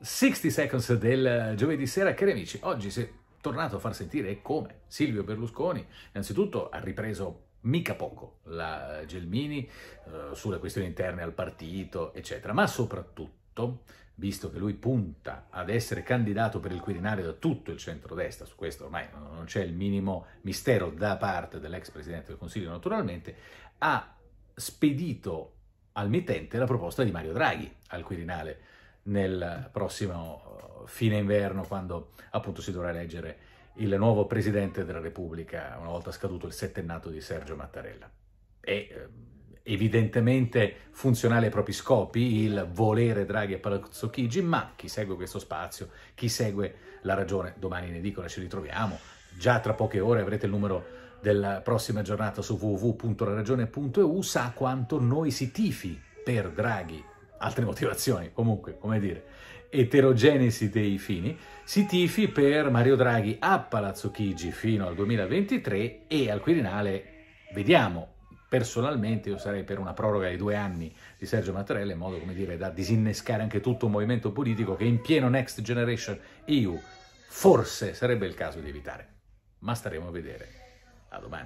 60 Seconds del giovedì sera, cari amici, oggi si è tornato a far sentire come Silvio Berlusconi, innanzitutto ha ripreso mica poco la Gelmini eh, sulle questioni interne al partito, eccetera, ma soprattutto, visto che lui punta ad essere candidato per il Quirinale da tutto il centrodestra, su questo ormai non c'è il minimo mistero da parte dell'ex Presidente del Consiglio naturalmente, ha spedito al mittente la proposta di Mario Draghi al Quirinale nel prossimo eh, fine inverno, quando appunto si dovrà eleggere il nuovo Presidente della Repubblica, una volta scaduto il settennato di Sergio Mattarella. È eh, evidentemente funzionale ai propri scopi il volere Draghi a Palazzo Chigi, ma chi segue questo spazio, chi segue la ragione, domani in edicola ci ritroviamo, già tra poche ore avrete il numero della prossima giornata su www.laragione.eu, sa quanto noi si tifi per Draghi altre motivazioni, comunque, come dire, eterogenesi dei fini, si tifi per Mario Draghi a Palazzo Chigi fino al 2023 e al Quirinale vediamo. Personalmente io sarei per una proroga di due anni di Sergio Mattarella in modo, come dire, da disinnescare anche tutto un movimento politico che in pieno Next Generation EU forse sarebbe il caso di evitare. Ma staremo a vedere. A domani.